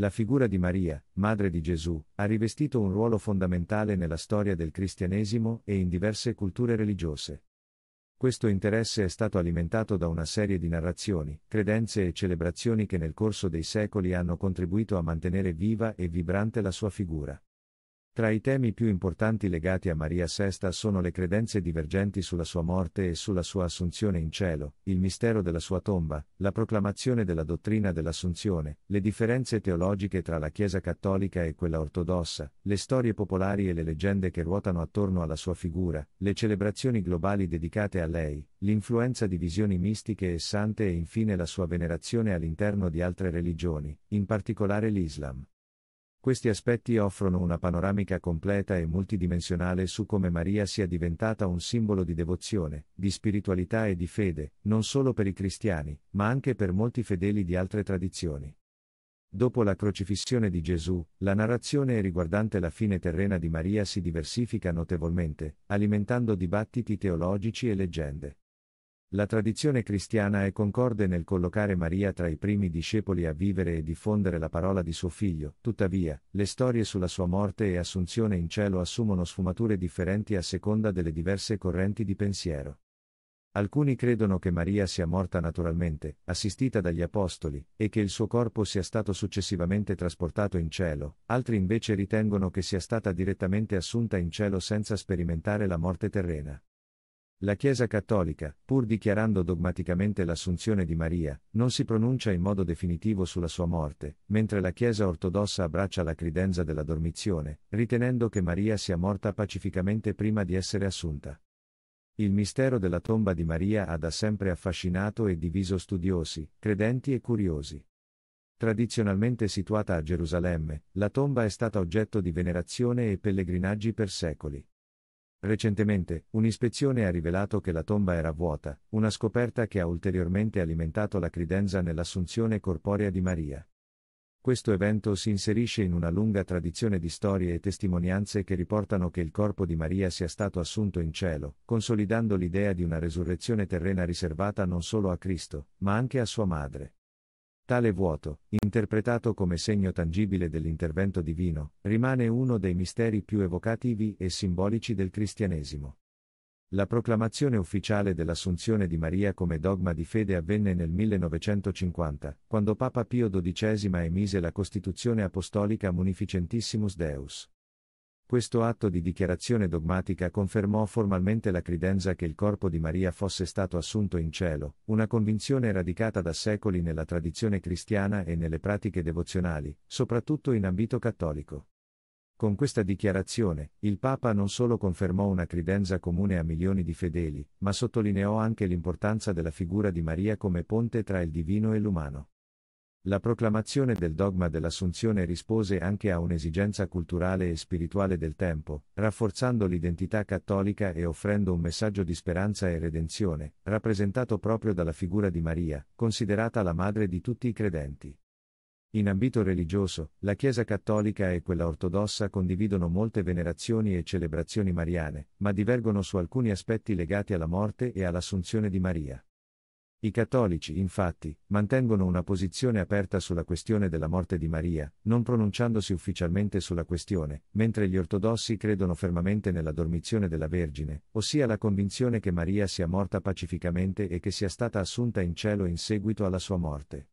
La figura di Maria, madre di Gesù, ha rivestito un ruolo fondamentale nella storia del cristianesimo e in diverse culture religiose. Questo interesse è stato alimentato da una serie di narrazioni, credenze e celebrazioni che nel corso dei secoli hanno contribuito a mantenere viva e vibrante la sua figura. Tra i temi più importanti legati a Maria VI sono le credenze divergenti sulla sua morte e sulla sua assunzione in cielo, il mistero della sua tomba, la proclamazione della dottrina dell'assunzione, le differenze teologiche tra la Chiesa cattolica e quella ortodossa, le storie popolari e le leggende che ruotano attorno alla sua figura, le celebrazioni globali dedicate a lei, l'influenza di visioni mistiche e sante e infine la sua venerazione all'interno di altre religioni, in particolare l'Islam. Questi aspetti offrono una panoramica completa e multidimensionale su come Maria sia diventata un simbolo di devozione, di spiritualità e di fede, non solo per i cristiani, ma anche per molti fedeli di altre tradizioni. Dopo la crocifissione di Gesù, la narrazione riguardante la fine terrena di Maria si diversifica notevolmente, alimentando dibattiti teologici e leggende. La tradizione cristiana è concorde nel collocare Maria tra i primi discepoli a vivere e diffondere la parola di suo figlio, tuttavia, le storie sulla sua morte e assunzione in cielo assumono sfumature differenti a seconda delle diverse correnti di pensiero. Alcuni credono che Maria sia morta naturalmente, assistita dagli apostoli, e che il suo corpo sia stato successivamente trasportato in cielo, altri invece ritengono che sia stata direttamente assunta in cielo senza sperimentare la morte terrena. La Chiesa Cattolica, pur dichiarando dogmaticamente l'assunzione di Maria, non si pronuncia in modo definitivo sulla sua morte, mentre la Chiesa ortodossa abbraccia la credenza della dormizione, ritenendo che Maria sia morta pacificamente prima di essere assunta. Il mistero della tomba di Maria ha da sempre affascinato e diviso studiosi, credenti e curiosi. Tradizionalmente situata a Gerusalemme, la tomba è stata oggetto di venerazione e pellegrinaggi per secoli. Recentemente, un'ispezione ha rivelato che la tomba era vuota, una scoperta che ha ulteriormente alimentato la credenza nell'assunzione corporea di Maria. Questo evento si inserisce in una lunga tradizione di storie e testimonianze che riportano che il corpo di Maria sia stato assunto in cielo, consolidando l'idea di una resurrezione terrena riservata non solo a Cristo, ma anche a sua madre. Tale vuoto, interpretato come segno tangibile dell'intervento divino, rimane uno dei misteri più evocativi e simbolici del cristianesimo. La proclamazione ufficiale dell'assunzione di Maria come dogma di fede avvenne nel 1950, quando Papa Pio XII emise la Costituzione Apostolica Munificentissimus Deus. Questo atto di dichiarazione dogmatica confermò formalmente la credenza che il corpo di Maria fosse stato assunto in cielo, una convinzione radicata da secoli nella tradizione cristiana e nelle pratiche devozionali, soprattutto in ambito cattolico. Con questa dichiarazione, il Papa non solo confermò una credenza comune a milioni di fedeli, ma sottolineò anche l'importanza della figura di Maria come ponte tra il divino e l'umano. La proclamazione del dogma dell'assunzione rispose anche a un'esigenza culturale e spirituale del tempo, rafforzando l'identità cattolica e offrendo un messaggio di speranza e redenzione, rappresentato proprio dalla figura di Maria, considerata la madre di tutti i credenti. In ambito religioso, la Chiesa cattolica e quella ortodossa condividono molte venerazioni e celebrazioni mariane, ma divergono su alcuni aspetti legati alla morte e all'assunzione di Maria. I cattolici, infatti, mantengono una posizione aperta sulla questione della morte di Maria, non pronunciandosi ufficialmente sulla questione, mentre gli ortodossi credono fermamente nella dormizione della Vergine, ossia la convinzione che Maria sia morta pacificamente e che sia stata assunta in cielo in seguito alla sua morte.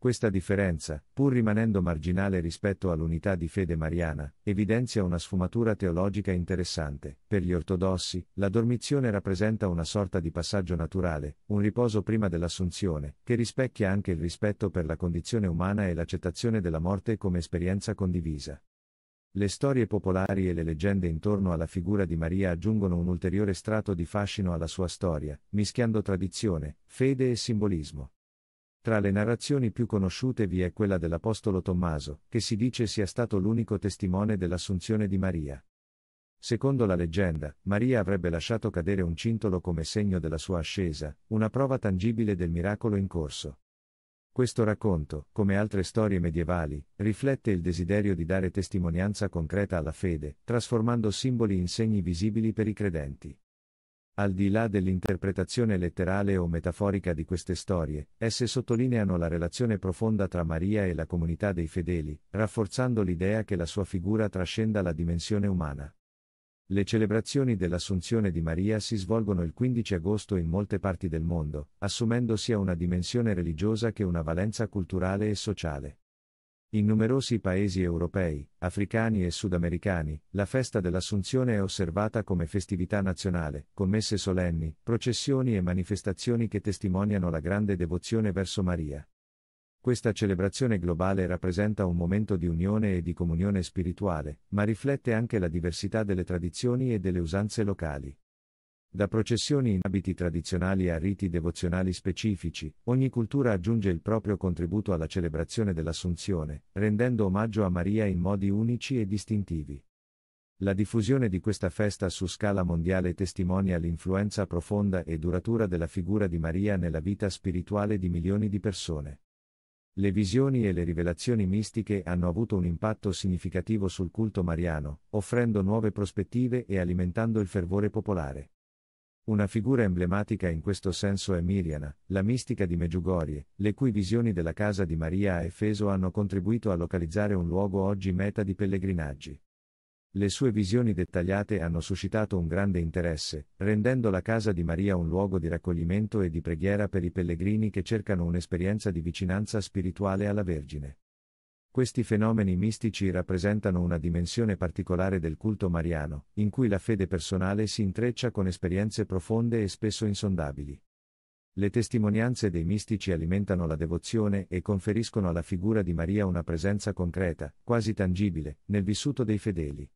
Questa differenza, pur rimanendo marginale rispetto all'unità di fede mariana, evidenzia una sfumatura teologica interessante. Per gli ortodossi, la dormizione rappresenta una sorta di passaggio naturale, un riposo prima dell'assunzione, che rispecchia anche il rispetto per la condizione umana e l'accettazione della morte come esperienza condivisa. Le storie popolari e le leggende intorno alla figura di Maria aggiungono un ulteriore strato di fascino alla sua storia, mischiando tradizione, fede e simbolismo. Tra le narrazioni più conosciute vi è quella dell'Apostolo Tommaso, che si dice sia stato l'unico testimone dell'assunzione di Maria. Secondo la leggenda, Maria avrebbe lasciato cadere un cintolo come segno della sua ascesa, una prova tangibile del miracolo in corso. Questo racconto, come altre storie medievali, riflette il desiderio di dare testimonianza concreta alla fede, trasformando simboli in segni visibili per i credenti. Al di là dell'interpretazione letterale o metaforica di queste storie, esse sottolineano la relazione profonda tra Maria e la comunità dei fedeli, rafforzando l'idea che la sua figura trascenda la dimensione umana. Le celebrazioni dell'Assunzione di Maria si svolgono il 15 agosto in molte parti del mondo, assumendo sia una dimensione religiosa che una valenza culturale e sociale. In numerosi paesi europei, africani e sudamericani, la festa dell'Assunzione è osservata come festività nazionale, con messe solenni, processioni e manifestazioni che testimoniano la grande devozione verso Maria. Questa celebrazione globale rappresenta un momento di unione e di comunione spirituale, ma riflette anche la diversità delle tradizioni e delle usanze locali. Da processioni in abiti tradizionali a riti devozionali specifici, ogni cultura aggiunge il proprio contributo alla celebrazione dell'Assunzione, rendendo omaggio a Maria in modi unici e distintivi. La diffusione di questa festa su scala mondiale testimonia l'influenza profonda e duratura della figura di Maria nella vita spirituale di milioni di persone. Le visioni e le rivelazioni mistiche hanno avuto un impatto significativo sul culto mariano, offrendo nuove prospettive e alimentando il fervore popolare. Una figura emblematica in questo senso è Miriana, la mistica di Meggiugorie, le cui visioni della casa di Maria a Efeso hanno contribuito a localizzare un luogo oggi meta di pellegrinaggi. Le sue visioni dettagliate hanno suscitato un grande interesse, rendendo la casa di Maria un luogo di raccoglimento e di preghiera per i pellegrini che cercano un'esperienza di vicinanza spirituale alla Vergine. Questi fenomeni mistici rappresentano una dimensione particolare del culto mariano, in cui la fede personale si intreccia con esperienze profonde e spesso insondabili. Le testimonianze dei mistici alimentano la devozione e conferiscono alla figura di Maria una presenza concreta, quasi tangibile, nel vissuto dei fedeli.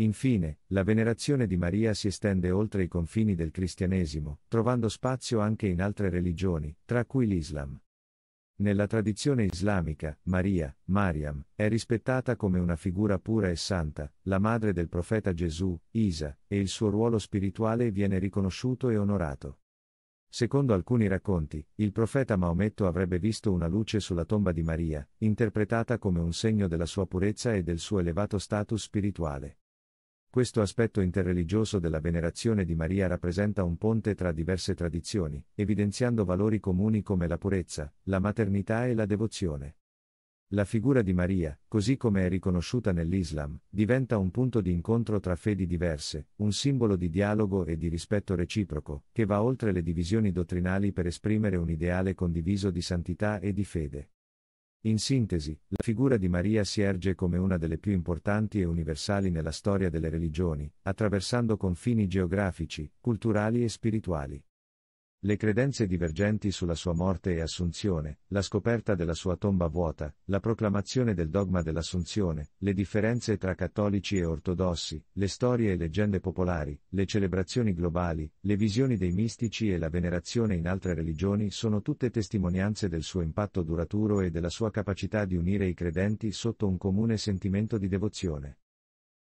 Infine, la venerazione di Maria si estende oltre i confini del cristianesimo, trovando spazio anche in altre religioni, tra cui l'Islam. Nella tradizione islamica, Maria, Mariam, è rispettata come una figura pura e santa, la madre del profeta Gesù, Isa, e il suo ruolo spirituale viene riconosciuto e onorato. Secondo alcuni racconti, il profeta Maometto avrebbe visto una luce sulla tomba di Maria, interpretata come un segno della sua purezza e del suo elevato status spirituale. Questo aspetto interreligioso della venerazione di Maria rappresenta un ponte tra diverse tradizioni, evidenziando valori comuni come la purezza, la maternità e la devozione. La figura di Maria, così come è riconosciuta nell'Islam, diventa un punto di incontro tra fedi diverse, un simbolo di dialogo e di rispetto reciproco, che va oltre le divisioni dottrinali per esprimere un ideale condiviso di santità e di fede. In sintesi, la figura di Maria si erge come una delle più importanti e universali nella storia delle religioni, attraversando confini geografici, culturali e spirituali. Le credenze divergenti sulla sua morte e assunzione, la scoperta della sua tomba vuota, la proclamazione del dogma dell'assunzione, le differenze tra cattolici e ortodossi, le storie e leggende popolari, le celebrazioni globali, le visioni dei mistici e la venerazione in altre religioni sono tutte testimonianze del suo impatto duraturo e della sua capacità di unire i credenti sotto un comune sentimento di devozione.